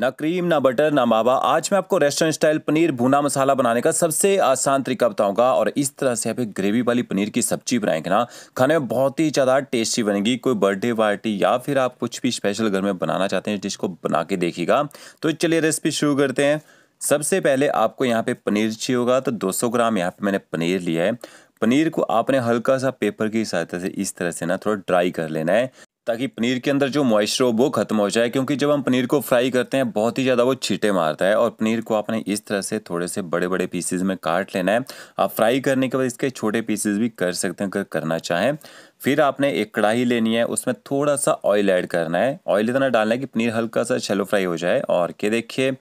ना क्रीम ना बटर ना मावा आज मैं आपको रेस्टोरेंट स्टाइल पनीर भुना मसाला बनाने का सबसे आसान तरीका बताऊंगा और इस तरह से आप एक ग्रेवी वाली पनीर की सब्जी बनाएंगे ना खाने में बहुत ही ज़्यादा टेस्टी बनेगी कोई बर्थडे पार्टी या फिर आप कुछ भी स्पेशल घर में बनाना चाहते हैं डिश को बना के देखिएगा तो चलिए रेसिपी शुरू करते हैं सबसे पहले आपको यहाँ पर पनीर चाहिए होगा तो दो ग्राम यहाँ पर मैंने पनीर लिया है पनीर को आपने हल्का सा पेपर की सहायता से इस तरह से ना थोड़ा ड्राई कर लेना है ताकि पनीर के अंदर जो मॉइस्चर हो वो ख़त्म हो जाए क्योंकि जब हम पनीर को फ्राई करते हैं बहुत ही ज़्यादा वो छीटे मारता है और पनीर को आपने इस तरह से थोड़े से बड़े बड़े पीसेज में काट लेना है आप फ्राई करने के बाद इसके छोटे पीसेज भी कर सकते हैं अगर करना चाहें फिर आपने एक कढ़ाई लेनी है उसमें थोड़ा सा ऑयल ऐड करना है ऑयल इतना डालना है कि पनीर हल्का सा छलो फ्राई हो जाए और के देखिए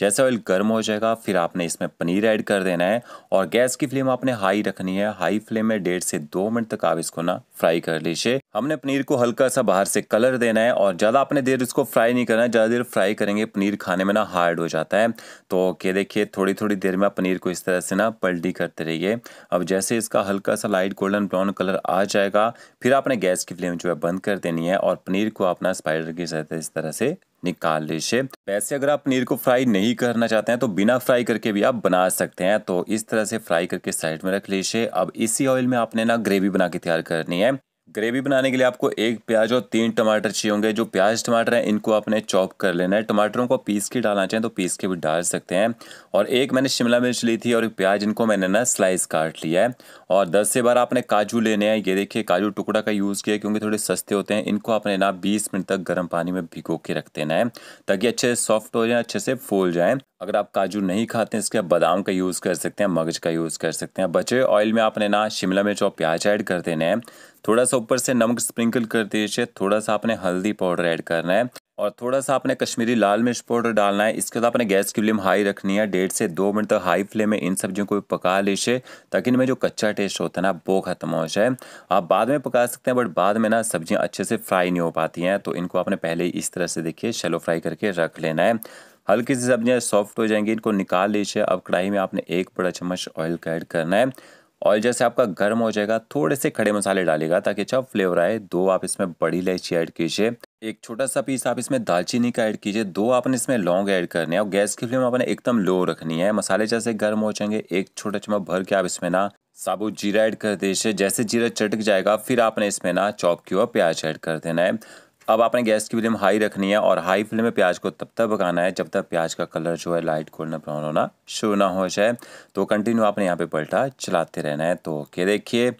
जैसे ऑयल गर्म हो जाएगा फिर आपने इसमें पनीर ऐड कर देना है और गैस की फ्लेम आपने हाई रखनी है हाई फ्लेम में डेढ़ से दो मिनट तक आप इसको ना फ्राई कर लीजिए हमने पनीर को हल्का सा बाहर से कलर देना है और ज़्यादा आपने देर इसको फ्राई नहीं करना है ज़्यादा देर फ्राई करेंगे पनीर खाने में ना हार्ड हो जाता है तो ये देखिए थोड़ी थोड़ी देर में आप पनीर को इस तरह से ना पलटी करते रहिए अब जैसे इसका हल्का सा लाइट गोल्डन ब्राउन कलर आ जाएगा फिर आपने गैस की फ्लेम जो है बंद कर देनी है और पनीर को अपना स्पाइडर की सहायता इस तरह से निकाल लीजिए वैसे अगर आप पनीर को फ्राई नहीं करना चाहते हैं तो बिना फ्राई करके भी आप बना सकते हैं तो इस तरह से फ्राई करके साइड में रख लीजिए अब इसी ऑयल में आपने ना ग्रेवी बना के तैयार करनी है ग्रेवी बनाने के लिए आपको एक प्याज और तीन टमाटर चाहिए होंगे जो प्याज टमाटर हैं इनको आपने चॉप कर लेना है टमाटरों को पीस के डालना चाहें तो पीस के भी डाल सकते हैं और एक मैंने शिमला मिर्च ली थी और प्याज इनको मैंने ना स्लाइस काट लिया है और दस से बारह आपने काजू लेने हैं ये देखिए काजू टुकड़ा का यूज़ किया क्योंकि थोड़े सस्ते होते हैं इनको आपने ना बीस मिनट तक गर्म पानी में भिगो के रख देना है ताकि अच्छे से सॉफ्ट हो जाए अच्छे से फूल जाएँ अगर आप काजू नहीं खाते हैं इसके आप बादाम का यूज़ कर सकते हैं मगज का यूज़ कर सकते हैं बचे ऑयल में आपने ना शिमला मिर्च और प्याज ऐड कर देना है थोड़ा सा ऊपर से नमक स्प्रिंकल कर दीजिए थोड़ा सा आपने हल्दी पाउडर ऐड करना है और थोड़ा सा आपने कश्मीरी लाल मिर्च पाउडर डालना है इसके बाद आपने गैस की फ्लेम हाई रखनी है डेढ़ से दो मिनट तक हाई फ्लेम में इन सब्जियों को पका लीजिए ताकि इनमें जो कच्चा टेस्ट होता है ना वो ख़त्म हो जाए आप बाद में पका सकते हैं बट बाद में ना सब्जियाँ अच्छे से फ्राई नहीं हो पाती हैं तो इनको आपने पहले इस तरह से देखिए शेलो फ्राई करके रख लेना है हल्की सी सब्जियाँ सॉफ्ट हो जाएंगी इनको निकाल लीजिए अब कढ़ाई में आपने एक बड़ा चम्मच ऑयल का ऐड करना है ऑयल जैसे आपका गर्म हो जाएगा थोड़े से खड़े मसाले डालेगा ताकि अच्छा फ्लेवर आए दो आप इसमें बड़ी इलायची ऐड कीजिए एक छोटा सा पीस आप इसमें दालचीनी का ऐड कीजिए दो आपने इसमें लौंग ऐड करने हैं और गैस की फ्लेम आपने एकदम लो रखनी है मसाले जैसे गर्म हो जाएंगे एक छोटा चम्मच भर के आप इसमें ना साबुत जीरा ऐड कर दीजिए जैसे जीरा चटक जाएगा फिर आपने इसमें ना चौप की हुआ प्याज ऐड कर देना है अब आपने गैस की फ्लेम हाई रखनी है और हाई फ्लेम में प्याज को तब तक पकाना है जब तक प्याज का कलर जो है लाइट गोल्डन ब्राउन होना शुरू ना हो जाए तो कंटिन्यू आपने यहाँ पे पलटा चलाते रहना है तो ओके देखिए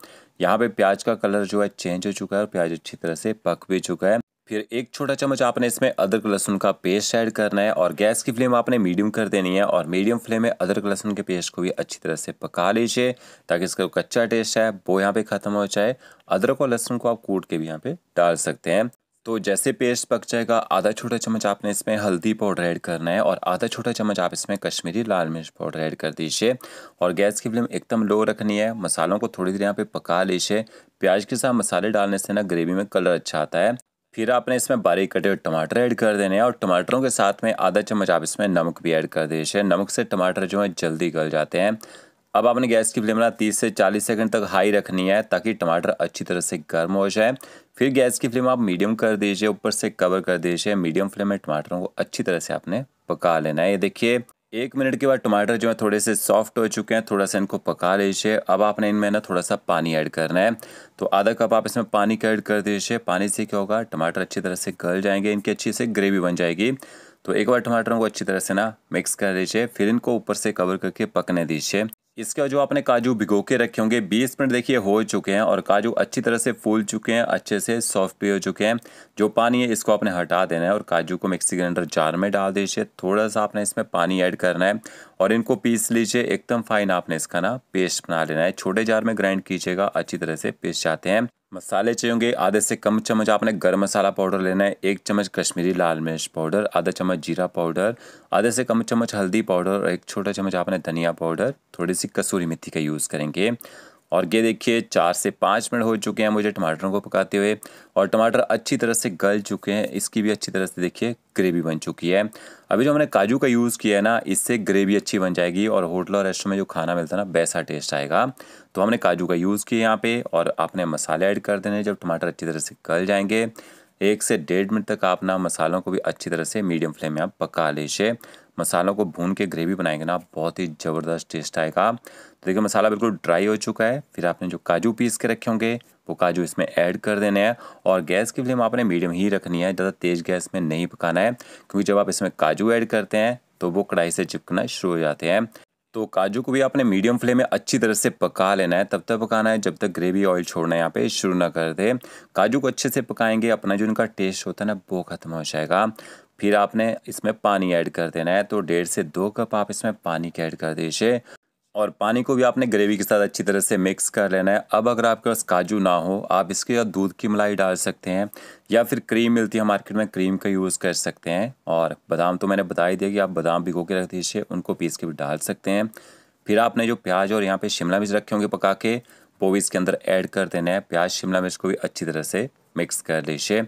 यहाँ पे प्याज का कलर जो है चेंज हो चुका है और प्याज अच्छी तरह से पक भी चुका है फिर एक छोटा चम्मच आपने इसमें अदरक लहसुन का पेस्ट ऐड करना है और गैस की फ्लेम आपने मीडियम कर देनी है और मीडियम फ्लेम में अदरक लहसुन के पेस्ट को भी अच्छी तरह से पका लीजिए ताकि इसका कच्चा टेस्ट है वो यहाँ पे ख़त्म हो जाए अदरक और लहसुन को आप कूट के भी यहाँ पे डाल सकते हैं तो जैसे पेस्ट पक जाएगा आधा छोटा चम्मच आपने इसमें हल्दी पाउडर ऐड करना है और आधा छोटा चम्मच आप इसमें कश्मीरी लाल मिर्च पाउडर ऐड कर दीजिए और गैस की फ्लेम एकदम लो रखनी है मसालों को थोड़ी देर यहाँ पे पका लीजिए प्याज के साथ मसाले डालने से ना ग्रेवी में कलर अच्छा आता है फिर आपने इसमें बारीक कटे हुए टमाटर ऐड कर देने हैं और टमाटरों के साथ में आधा चम्मच आप इसमें नमक भी ऐड कर दीजिए नमक से टमाटर जो है जल्दी गल जाते हैं अब आपने गैस की फ्लेम ना 30 से 40 सेकंड तक हाई रखनी है ताकि टमाटर अच्छी तरह से गर्म हो जाए फिर गैस की फ्लेम आप मीडियम कर दीजिए ऊपर से कवर कर दीजिए मीडियम फ्लेम में टमाटरों को अच्छी तरह से आपने पका लेना है ये देखिए एक मिनट के बाद टमाटर जो है थोड़े से सॉफ्ट हो चुके हैं थोड़ा सा इनको पका लीजिए अब आपने इनमें ना थोड़ा सा पानी ऐड करना है तो आधा कप आप इसमें पानी का ऐड कर दीजिए पानी से क्या होगा टमाटर अच्छी तरह से गल जाएंगे इनकी अच्छी से ग्रेवी बन जाएगी तो एक बार टमाटरों को अच्छी तरह से ना मिक्स कर लीजिए फिर इनको ऊपर से कवर करके पकने दीजिए इसका जो आपने काजू भिगो के रखे होंगे 20 मिनट देखिए हो चुके हैं और काजू अच्छी तरह से फूल चुके हैं अच्छे से सॉफ्ट भी हो चुके हैं जो पानी है इसको आपने हटा देना है और काजू को मिक्सी ग्राइंडर जार में डाल दीजिए थोड़ा सा आपने इसमें पानी ऐड करना है और इनको पीस लीजिए एकदम फाइन आपने इसका ना पेस्ट बना लेना है छोटे जार में ग्राइंड कीजिएगा अच्छी तरह से पीस जाते हैं मसाले चाहिए होंगे आधे से कम चम्मच आपने गर्म मसाला पाउडर लेना है एक चम्मच कश्मीरी लाल मिर्च पाउडर आधा चम्मच जीरा पाउडर आधे से कम चम्मच हल्दी पाउडर और एक छोटा चम्मच आपने धनिया पाउडर थोड़ी सी कसूरी मेथी का यूज़ करेंगे और ये देखिए चार से पाँच मिनट हो चुके हैं मुझे टमाटरों को पकाते हुए और टमाटर अच्छी तरह से गल चुके हैं इसकी भी अच्छी तरह से देखिए ग्रेवी बन चुकी है अभी जो हमने काजू का यूज़ किया है ना इससे ग्रेवी अच्छी बन जाएगी और होटल और रेस्टोरेंट में जो खाना मिलता है ना वैसा टेस्ट आएगा तो हमने काजू का यूज़ किया यहाँ पर और आपने मसाले ऐड कर देने जब टमाटर अच्छी तरह से गल जाएंगे एक से डेढ़ मिनट तक आप ना मसालों को भी अच्छी तरह से मीडियम फ्लेम में आप पका लीजिए मसालों को भून के ग्रेवी बनाएंगे ना बहुत ही ज़बरदस्त टेस्ट आएगा तो देखिए मसाला बिल्कुल ड्राई हो चुका है फिर आपने जो काजू पीस के रखे होंगे वो काजू इसमें ऐड कर देने हैं और गैस की फ्लेम आपने मीडियम ही रखनी है ज़्यादा तेज़ गैस में नहीं पकाना है क्योंकि जब आप इसमें काजू ऐड करते हैं तो वो कढ़ाई से चिपकना शुरू हो जाते हैं तो काजू को भी आपने मीडियम फ्लेम में अच्छी तरह से पका लेना है तब तक पकाना है जब तक ग्रेवी ऑयल छोड़ना यहाँ पे शुरू ना कर दे काजू को अच्छे से पकाएंगे अपना जो इनका टेस्ट होता है ना वो खत्म हो जाएगा फिर आपने इसमें पानी ऐड कर देना है तो डेढ़ से दो कप आप इसमें पानी का ऐड कर दीजिए और पानी को भी आपने ग्रेवी के साथ अच्छी तरह से मिक्स कर लेना है अब अगर आपके पास काजू ना हो आप इसके बाद दूध की मलाई डाल सकते हैं या फिर क्रीम मिलती है मार्केट में क्रीम का यूज़ कर सकते हैं और बादाम तो मैंने बता ही दिया कि आप बादाम भिगो के रख दीजिए उनको पीस के भी डाल सकते हैं फिर आपने जो प्याज और यहाँ पर शिमला मिर्च रखे होंगे पका के वो भी इसके अंदर ऐड कर देना है प्याज शिमला मिर्च को भी अच्छी तरह से मिक्स कर लीजिए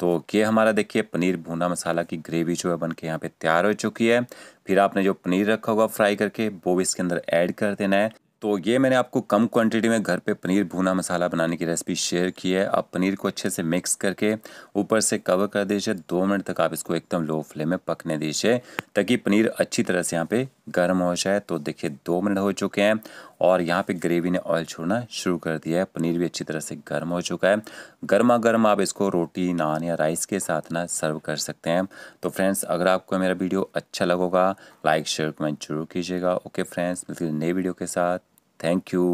तो ये हमारा देखिए पनीर भुना मसाला की ग्रेवी जो है बन के यहाँ पे तैयार हो चुकी है फिर आपने जो पनीर रखा होगा फ्राई करके वो भी इसके अंदर ऐड कर देना है तो ये मैंने आपको कम क्वांटिटी में घर पे पनीर भुना मसाला बनाने की रेसिपी शेयर की है आप पनीर को अच्छे से मिक्स करके ऊपर से कवर कर दीजिए दो मिनट तक आप इसको एकदम लो फ्लेम में पकने दीजिए ताकि पनीर अच्छी तरह से यहाँ पे गर्म हो जाए तो देखिए दो मिनट हो चुके हैं और यहाँ पे ग्रेवी ने ऑयल छोड़ना शुरू कर दिया है पनीर भी अच्छी तरह से गर्म हो चुका है गर्मा गर्म आप इसको रोटी नान या राइस के साथ ना सर्व कर सकते हैं तो फ्रेंड्स अगर आपको मेरा वीडियो अच्छा लगेगा लाइक शेयर कमेंट जरूर कीजिएगा ओके फ्रेंड्स मिलते नई वीडियो के साथ थैंक यू